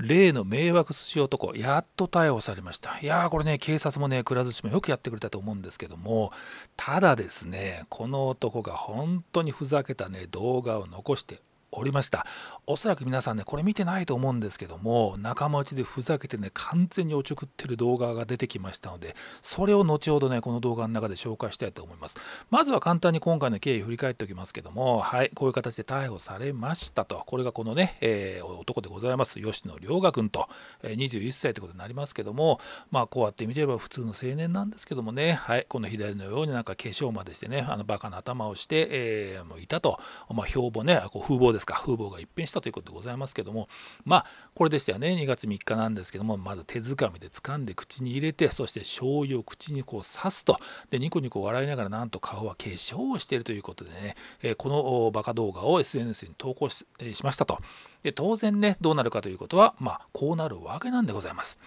例の迷惑寿司男やっと逮捕されましたいやーこれね警察もねくら寿司もよくやってくれたと思うんですけどもただですねこの男が本当にふざけたね動画を残しておりましたおそらく皆さんねこれ見てないと思うんですけども仲間内でふざけてね完全におちょくってる動画が出てきましたのでそれを後ほどねこの動画の中で紹介したいと思いますまずは簡単に今回の経緯振り返っておきますけどもはいこういう形で逮捕されましたとこれがこのね、えー、男でございます吉野涼河君と、えー、21歳ってことになりますけどもまあこうやって見れば普通の青年なんですけどもねはいこの左のようになんか化粧までしてねあのバカな頭をして、えー、もういたとまあ標榜ねこう風貌ですですか風貌が一変したということでございますけどもまあこれでしたよね2月3日なんですけどもまず手づかみで掴んで口に入れてそして醤油を口にこう刺すとでニコニコ笑いながらなんと顔は化粧をしているということでね、えこのバカ動画を SNS に投稿し,、えしましたとで当然ねどうなるかということはまあこうなるわけなんでございます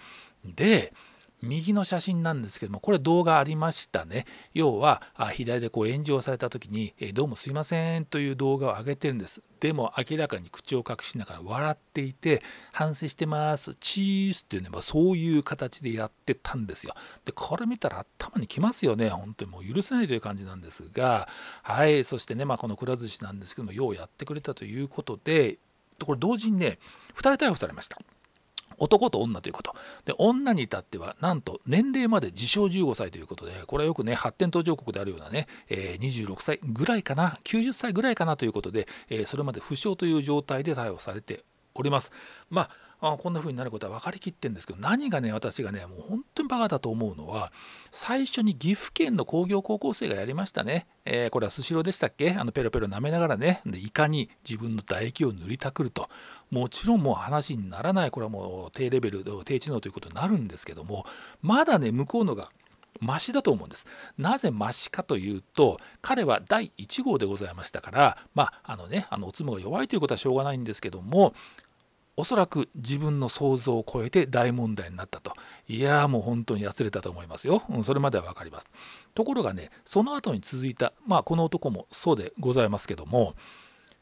で右の写真なんですけどもこれ動画ありましたね要は左でこう炎上された時に「どうもすいません」という動画を上げてるんですでも明らかに口を隠しながら笑っていて「反省してますチーズ」っていうね、まあ、そういう形でやってたんですよでこれ見たら頭にきますよね本当にもう許せないという感じなんですがはいそしてね、まあ、このくら寿司なんですけどもようやってくれたということでこれ同時にね2人逮捕されました。男と女ということで女に至ってはなんと年齢まで自称15歳ということでこれはよくね発展途上国であるようなね、えー、26歳ぐらいかな90歳ぐらいかなということで、えー、それまで不詳という状態で逮捕されております。まああこんな風になることは分かりきってんですけど何がね私がねもう本当にバカだと思うのは最初に岐阜県の工業高校生がやりましたね、えー、これはスシローでしたっけあのペロペロ舐めながらねでかに自分の唾液を塗りたくるともちろんもう話にならないこれはもう低レベル低知能ということになるんですけどもまだね向こうのがマシだと思うんです。なぜマシかというと彼は第1号でございましたからまああのねあのおつむが弱いということはしょうがないんですけどもおそらく自分の想像を超えて大問題になったといやもう本当にやつれたと思いますよ、うん、それまでは分かりますところがねその後に続いたまあこの男もそうでございますけども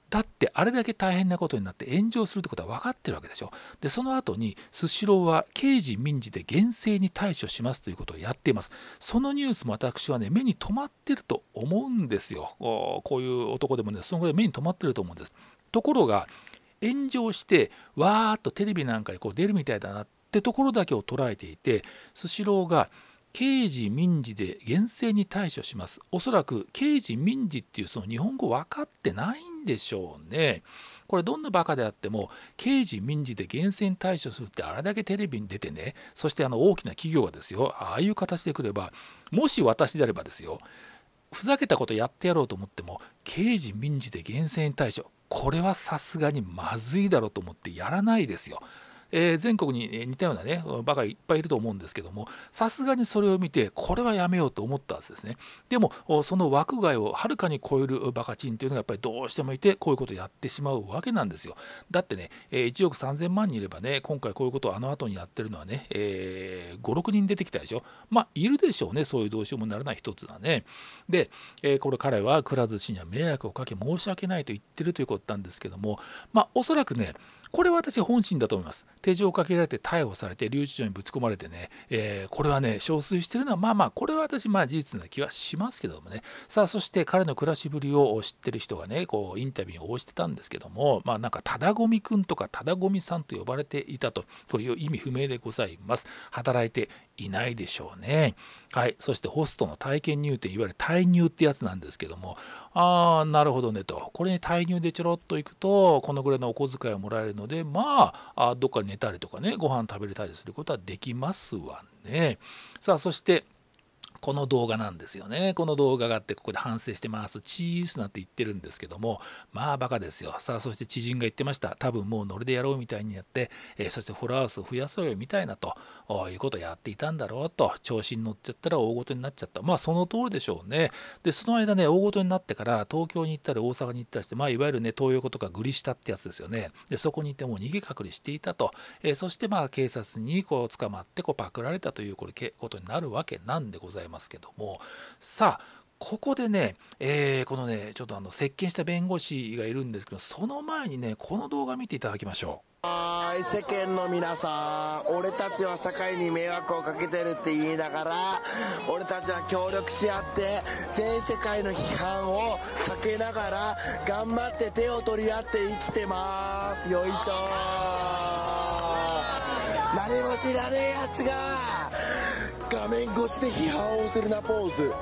だってあれだけ大変なことになって炎上するってことは分かってるわけでしょでその後にスシローは刑事民事で厳正に対処しますということをやっていますそのニュースも私はね目に留まってると思うんですよこういう男でもねそのぐらい目に留まってると思うんですところが炎上してわーっとテレビなんかにこう出るみたいだなってところだけを捉えていてスシローが刑事民事で厳正に対処しますおそらく刑事民事っていうその日本語分かってないんでしょうねこれどんなバカであっても刑事民事で厳正に対処するってあれだけテレビに出てねそしてあの大きな企業がですよああいう形でくればもし私であればですよふざけたことやってやろうと思っても刑事民事で厳正に対処これはさすがにまずいだろうと思ってやらないですよ。えー、全国に似たようなねバカいっぱいいると思うんですけどもさすがにそれを見てこれはやめようと思ったはずですねでもその枠外をはるかに超える馬鹿賃というのがやっぱりどうしてもいてこういうことをやってしまうわけなんですよだってね1億3000万人いればね今回こういうことをあの後にやってるのはね、えー、56人出てきたでしょまあいるでしょうねそういうどうしようもならない一つだねで、えー、これ彼はくら寿司には迷惑をかけ申し訳ないと言ってるということなんですけどもまあおそらくねこれは私本心だと思います。手錠をかけられて逮捕されて留置所にぶち込まれてね、えー、これはね、憔悴してるのはまあまあ、これは私まあ事実な気はしますけどもね。さあ、そして彼の暮らしぶりを知ってる人がね、こうインタビューを応じてたんですけども、まあなんか、ただごみくんとかただごみさんと呼ばれていたと、これ意味不明でございます。働いていないでしょうね。はい、そしてホストの体験入店いわゆる退入ってやつなんですけどもああなるほどねとこれに退入でちょろっと行くとこのぐらいのお小遣いをもらえるのでまああどっか寝たりとかねご飯食べれたりすることはできますわね。さあそしてこの動画なんですよね。この動画があって、ここで反省してます。チースなんて言ってるんですけども、まあバカですよ。さあ、そして知人が言ってました。多分もうノリでやろうみたいにやって、えそしてフォロワー数増やそうよみたいなということをやっていたんだろうと、調子に乗っちゃったら大ごとになっちゃった。まあその通りでしょうね。で、その間ね、大ごとになってから東京に行ったり大阪に行ったりして、まあいわゆるね、東横とかグリシタってやつですよね。で、そこにいてもう逃げ隠れしていたと。えそしてまあ警察にこう捕まってこうパクられたというこれことになるわけなんでございます。いますけどもさあここでね、えー、このねちょっとあの接見した弁護士がいるんですけどその前にねこの動画見ていただきましょう。はい世間の皆さん俺たちは社会に迷惑をかけてるって言いながら俺たちは協力し合って全世界の批判を避けながら頑張って手を取り合って生きてますよいしょ誰も知らねえやつが画面越しで批判を押せるなポーズ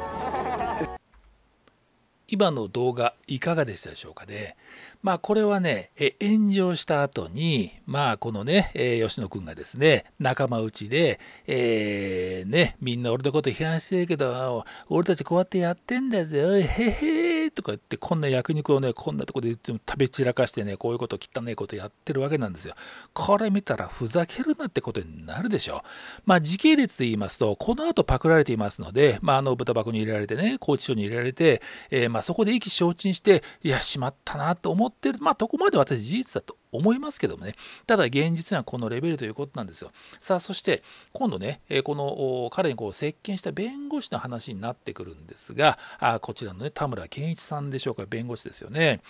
今の動画いかがでしたでしょうかね。まあこれはね、え炎上した後に、まあこのね、え吉野くんがですね、仲間内で、えー、ね、みんな俺のこと批判してるけど、俺たちこうやってやってんだぜ、へへーとか言ってこんな焼肉をねこんなとこでいつも食べ散らかしてねこういうこと汚いことやってるわけなんですよこれ見たらふざけるなってことになるでしょまあ時系列で言いますとこの後パクられていますのでまああの豚箱に入れられてね拘置所に入れられて、えー、まあそこで意気消沈していやしまったなと思ってるまあとこまで私事実だと思いますけどもね、ただ現実にはこのレベルということなんですよ。さあ、そして今度ね、この彼にこう接見した弁護士の話になってくるんですが、あこちらのね、田村健一さんでしょうか、弁護士ですよね。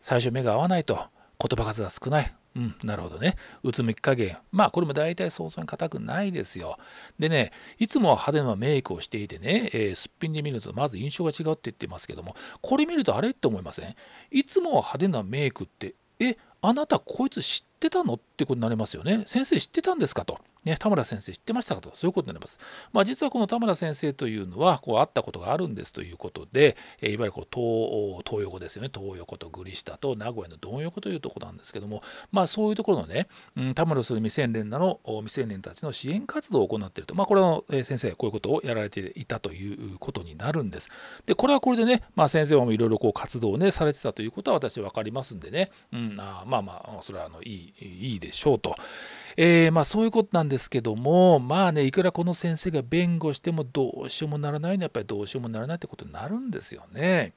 最初目が合わないと、言葉数が少ない。うん、なるほどね。うつむき加減。まあ、これも大体想像に硬くないですよ。でね、いつも派手なメイクをしていてね、えー、すっぴんで見るとまず印象が違うって言ってますけども、これ見るとあれって思いませんいつも派手なメイクって、えあなたこいつ知ってたのってことになりますよね。先生知ってたんですかと。ね、田村先生知ってましたかと。そういうことになります。まあ、実はこの田村先生というのは、こう会ったことがあるんですということで、えいわゆるこう東横ですよね。東横とグシ下と名古屋のドン横というところなんですけども、まあ、そういうところのね、うん、田村する未成年なの未成年たちの支援活動を行っていると。まあ、これは、え先生、こういうことをやられていたということになるんです。で、これはこれでね、まあ、先生はいろいろこう活動をね、されてたということは私分かりますんでね、うん、あまあまあ、それはあのいいいいでしょうと。えー、まあ、そういうことなんですけども、まあね、いくらこの先生が弁護してもどうしようもならないのはやっぱりどうしようもならないってことになるんですよね。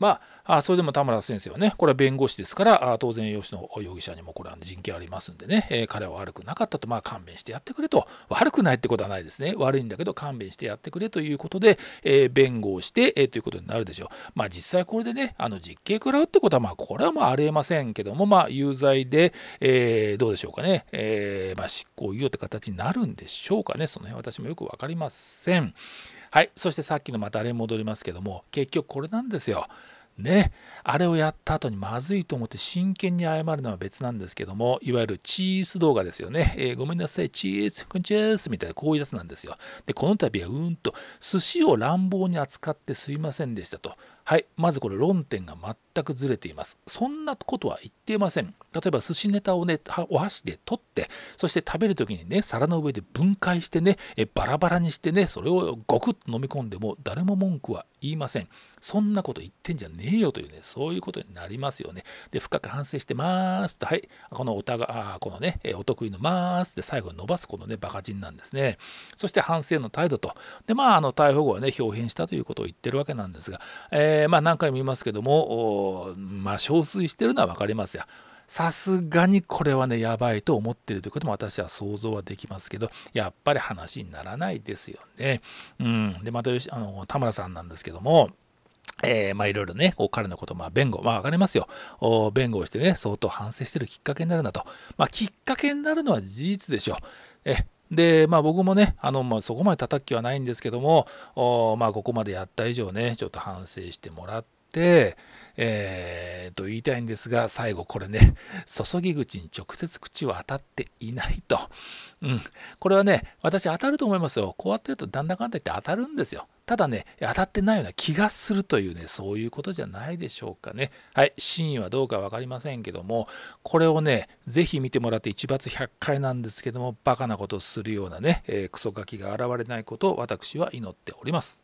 まあ、それでも田村先生はね、これは弁護士ですから、当然吉野容疑者にもこれは人権ありますんでね、えー、彼は悪くなかったと、まあ、勘弁してやってくれと、悪くないってことはないですね、悪いんだけど勘弁してやってくれということで、えー、弁護をして、えー、ということになるでしょう。まあ、実際これでね、あの実刑食らうってことは、まあ、これはまあありえませんけども、まあ、有罪で、えー、どうでしょうかね、えーまあ、執行猶予って形になるんでしょうかね、その辺私もよく分かりません。はい、そしてさっきのまたあれに戻りますけども、結局これなんですよ。ね、あれをやった後にまずいと思って真剣に謝るのは別なんですけども、いわゆるチーズ動画ですよね。えー、ごめんなさい、チーズ、こんにちはみたいな、こういうやつなんですよ。で、この度はうんと、寿司を乱暴に扱ってすいませんでしたと。はい、まずこれ論点が全くずれています。そんなことは言っていません。例えば寿司ネタをね、お箸で取って、そして食べる時にね、皿の上で分解してね、えバラバラにしてね、それをゴクッと飲み込んでも誰も文句は言いません。そんなこと言ってんじゃねえよというね、そういうことになりますよね。で、深く反省してまーすと、はい、このおたが、あこのね、お得意のますって最後に伸ばすこのね、バカ人なんですね。そして反省の態度と、で、まあ、あの逮捕後はね、表変したということを言ってるわけなんですが、えーえー、まあ何回も言いますけども、まあ、憔悴してるのは分かりますよ。さすがにこれはね、やばいと思ってるということも私は想像はできますけど、やっぱり話にならないですよね。うん。で、また、あの、田村さんなんですけども、えー、まあいろいろね、こう彼のこと、まあ弁護、まあわかりますよ。弁護をしてね、相当反省してるきっかけになるなと。まあきっかけになるのは事実でしょう。え、で、まあ、僕もね、あのまあ、そこまで叩気はないんですけども、まあ、ここまでやった以上ね、ちょっと反省してもらって、えー、と言いたいんですが、最後これね、注ぎ口に直接口は当たっていないと。うん。これはね、私当たると思いますよ。こうやってると、だんだんかんだ言って当たるんですよ。ただね、当たってないような気がするというね、そういうことじゃないでしょうかね。はい、真意はどうか分かりませんけども、これをね、是非見てもらって、一罰100回なんですけども、バカなことをするようなね、えー、クソガキが現れないことを私は祈っております。